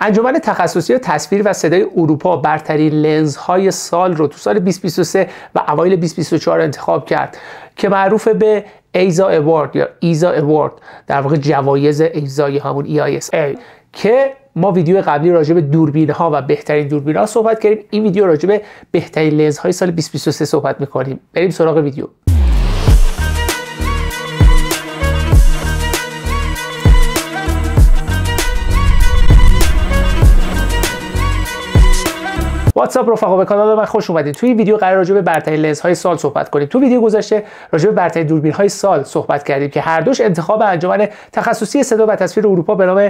انجمن تخصصی تصویر و صدای اروپا برترین لنزهای سال رو تو سال 2023 و اوایل 2024 انتخاب کرد که معروف به ایزا اوارد یا ایزا اوارد در واقع جوایز ایزای همون EISA ای که ما ویدیو قبلی راجع به دوربین ها و بهترین دوربین ها صحبت کردیم این ویدیو راجع به بهترین لنزهای سال 2023 صحبت میکنیم بریم سراغ ویدیو واتساپ رفقا به کانال من خوش اومدید توی ویدیو قرار راجع به برتری لنزهای سال صحبت کنیم تو ویدیو گذشته راجع به برتری دوربین های سال صحبت کردیم که هر دوش انتخاب انجمن تخصصی صدا و تصویر اروپا به نام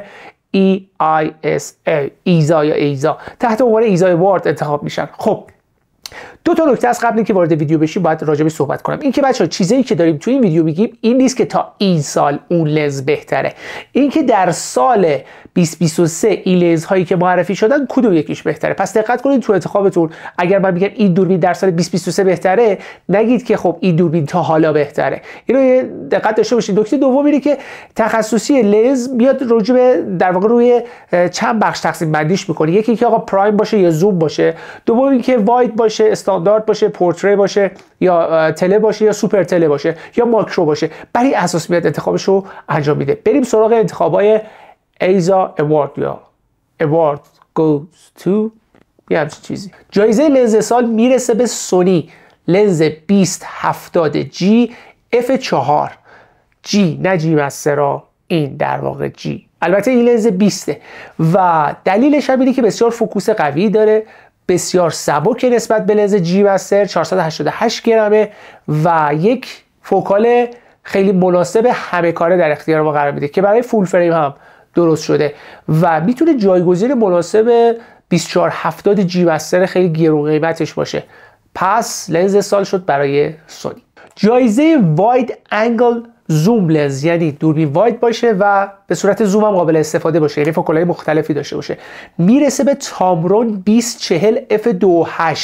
EISA ایزا یا ایزا تحت عنوان ایزا وارد انتخاب میشن خب دو تا نکته از قبل اینکه وارد ویدیو بشیم باید راجع به صحبت کنم اینکه بچه ها چیزایی که داریم تو این ویدیو میگیم این نیست که تا این سال اون لنز بهتره این که در سال 2023 این لنز هایی که معرفی شدن کدوم یکیش بهتره پس دقت کنید تو انتخابتون اگر من میگم این دوربین در سال 2023 بهتره نگید که خب این دوربین تا حالا بهتره اینو دقت داشته باشید دکتر دوم اینه که تخصصی لنز میاد راجع در واقع روی چند بخش تقسیم بندیش میکنه یکی که آقا پرایم باشه یا زوم باشه دوم اینکه واید باشه استاندارد باشه پورتری باشه یا تله باشه یا سوپر تله باشه یا ماکرو باشه برای اساس میاد انتخابش رو انجام میده بریم سراغ انتخابای ایزا اوارد یا اوارد گوز تو، یه همچین چیزی جایزه لنز سال میرسه به سونی لنز 20-70 جی F4 جی نه جی مسترا این در واقع جی البته این لنز 20 و دلیلش هم اینه که بسیار فوکوس قوی داره بسیار سبک نسبت به لنز جی بستر 488 گرمه و یک فوکال خیلی مناسب همه کاره در اختیار ما قرار میده که برای فول فریم هم درست شده و میتونه جایگزین مناسب 2470 جی بستر خیلی گرون قیمتش باشه پس لنز سال شد برای سونی جایزه واید انگل زوم لنز یعنی دوربین واید باشه و به صورت زوم هم قابل استفاده باشه یعنی فوکلای مختلفی داشته باشه میرسه به تامرون 2040 f28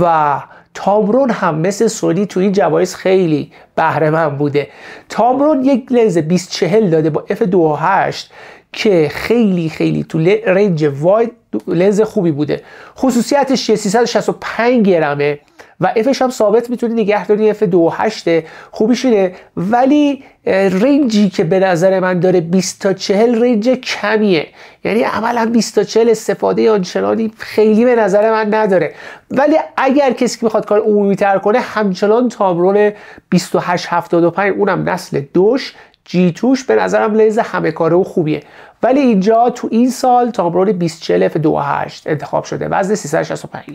و تامرون هم مثل سونی تو این جوایز خیلی بهره من بوده تامرون یک لنز 2040 داده با f28 که خیلی خیلی تو رنج واید لنز خوبی بوده خصوصیتش 365 گرمه و افش هم ثابت میتونی نگه داری F28 خوبیش اینه ولی رنجی که به نظر من داره 20 تا 40 رنج کمیه یعنی عملا 20 تا 40 استفاده آنچنانی خیلی به نظر من نداره ولی اگر کسی که میخواد کار عمومی تر کنه همچنان تامرون 2875 اونم نسل دوش جی توش به نظرم لیز همه کاره و خوبیه ولی اینجا تو این سال تامرون 24 F28 انتخاب شده وزن 365 گرم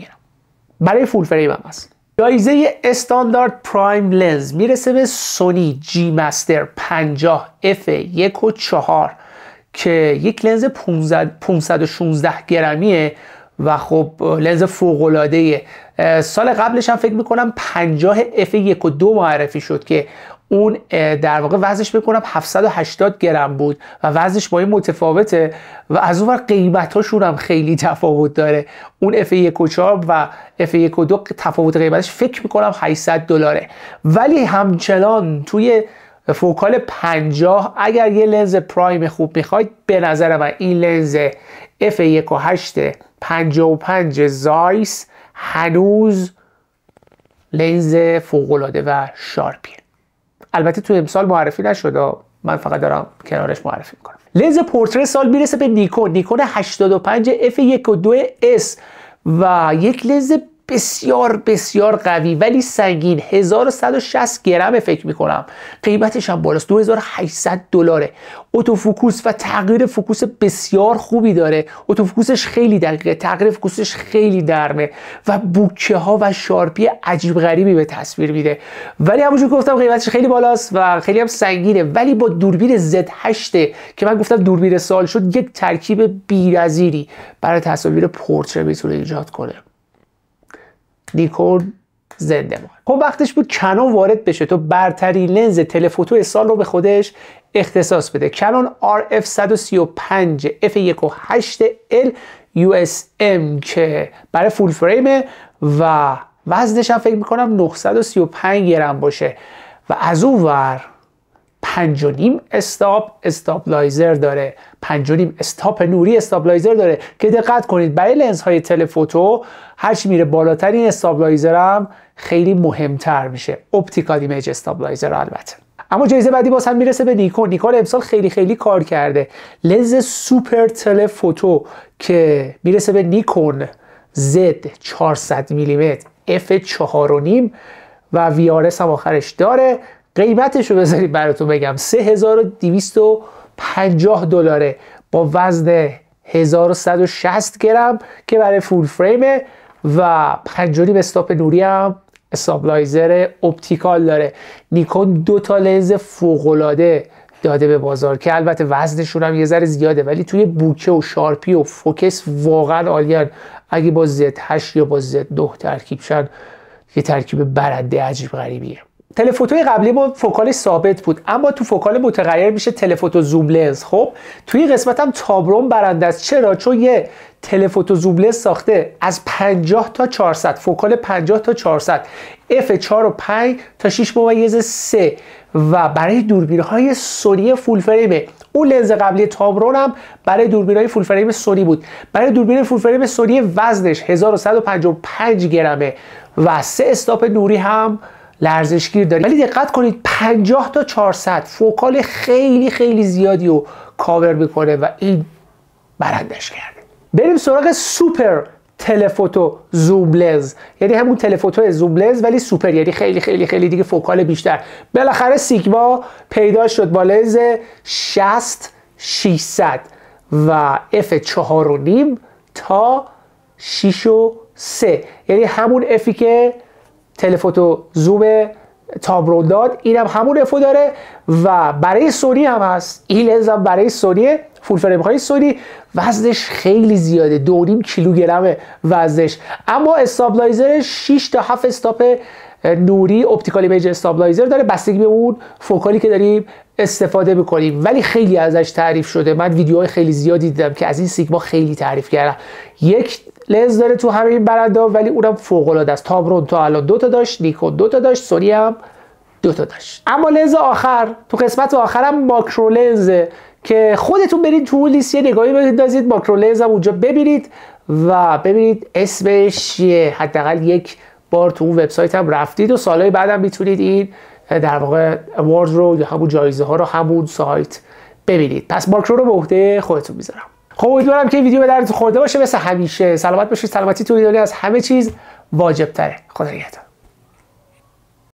برای فول فریم هم هست جایزه استاندارد پرایم لنز میرسه به سونی جی مستر 50 اف 1 و 4 که یک لنز 516 گرمیه و خب لنز العاده سال قبلش هم فکر میکنم 50 اف 1 و 2 معرفی شد که اون در واقع وزنش بکنم 780 گرم بود و وزنش با این متفاوته و از اون قیمتاشون هم خیلی تفاوت داره اون f 1 و 4 و 1 و 2 تفاوت قیمتش فکر میکنم 800 دلاره ولی همچنان توی فوکال 50 اگر یه لنز پرایم خوب میخواید به نظر من این لنز f 1 و 8 55 زایس هنوز لنز فوقلاده و شارپیه البته تو امسال معرفی نشده من فقط دارم کنارش معرفی میکنم لنز پورتره سال میرسه به نیکون نیکون 85 f1 و 2 s و یک لنز بسیار بسیار قوی ولی سنگین 1160 گرم فکر میکنم قیمتش هم بالاست 2800 دلاره اتوفوکوس و تغییر فوکوس بسیار خوبی داره اتوفوکوسش خیلی دقیقه تغییر فوکوسش خیلی درمه و بوکه ها و شارپی عجیب غریبی به تصویر میده ولی همونجور گفتم قیمتش خیلی بالاست و خیلی هم سنگینه ولی با دوربین Z8 که من گفتم دوربین سال شد یک ترکیب بی‌نظیری برای تصاویر پرتره میتونه ایجاد کنه نیکون زنده مان خب وقتش بود کنون وارد بشه تو برتری لنز تلفوتو سال رو به خودش اختصاص بده کنون RF 135 f1.8L USM که برای فول فریم و وزنش هم فکر میکنم 935 گرم باشه و از اون ور پنج و استاپ استابلایزر داره پنج و نیم استاپ نوری استابلایزر داره که دقت کنید برای لنز های تلفوتو هرچی میره بالاتر این استابلایزر هم خیلی مهمتر میشه اپتیکال ایمیج استابلایزر البته اما جایزه بعدی باز هم میرسه به نیکون نیکون امسال خیلی خیلی کار کرده لنز سوپر تلفوتو که میرسه به نیکون زد 400 میلیمتر F 4.5 و ویارس هم آخرش داره قیمتش رو بذارید براتون بگم 3250 دلاره با وزن 1160 گرم که برای فول فریمه و پنجوری به استاپ نوری هم استابلایزر اپتیکال داره نیکون دو تا لنز فوقالعاده داده به بازار که البته وزنشون هم یه ذره زیاده ولی توی بوکه و شارپی و فوکس واقعا عالیان اگه با زد 8 یا با زد 9 ترکیب شن یه ترکیب برنده عجیب غریبیه تلفوتوی قبلی با فوکالش ثابت بود اما تو فوکال متغیر میشه تلفوتو زوم لنز خب توی قسمت هم تابرون برنده است چرا چون یه تلفوتو زوم لنز ساخته از 50 تا 400 فوکال 50 تا 400 f 4 و 5 تا 6 ممیز 3 و برای دوربین های سونی فول فریمه اون لنز قبلی تابرون هم برای دوربین های فول فریم سونی بود برای دوربین فول فریم سونی وزنش 1155 گرمه و سه استاپ نوری هم لرزشگیر دارید ولی دقت کنید 50 تا 400 فوکال خیلی خیلی زیادی رو کاور میکنه و این برندش کرده بریم سراغ سوپر تلفوتو زوبلز یعنی همون تلفوتو زوبلز ولی سوپر یعنی خیلی خیلی خیلی دیگه فوکال بیشتر بالاخره سیگما پیدا شد با لنز 60 600 و اف 4 تا 6 و یعنی همون افی که تلفوتو زوم تابرو داد اینم هم همون افو داره و برای سونی هم هست این لنز هم برای سونی فول فریم های سونی وزنش خیلی زیاده دو کیلوگرم وزنش اما استابلایزر 6 تا 7 استاپ نوری اپتیکال ایمیج استابلایزر داره بستگی به اون فوکالی که داریم استفاده میکنیم ولی خیلی ازش تعریف شده من ویدیوهای خیلی زیادی دیدم که از این سیگما خیلی تعریف کردم یک لنز داره تو همین برندا ولی اونم فوق العاده است تابرون تا الان دو تا داشت نیکون دو تا داشت سونی هم دو داشت اما لنز آخر تو قسمت آخرم ماکرو لنزه که خودتون برید تو لیست یه نگاهی بندازید ماکرو لنز هم اونجا ببینید و ببینید اسمش چیه حداقل یک بار تو اون وبسایت هم رفتید و سالهای بعدم میتونید این در واقع اوارد رو یا همون جایزه ها رو همون سایت ببینید پس ماکرو رو به عهده خودتون میذارم خب امیدوارم که این ویدیو به درد خورده باشه مثل همیشه سلامت باشید سلامتی تو از همه چیز واجب تره خدا نگهدار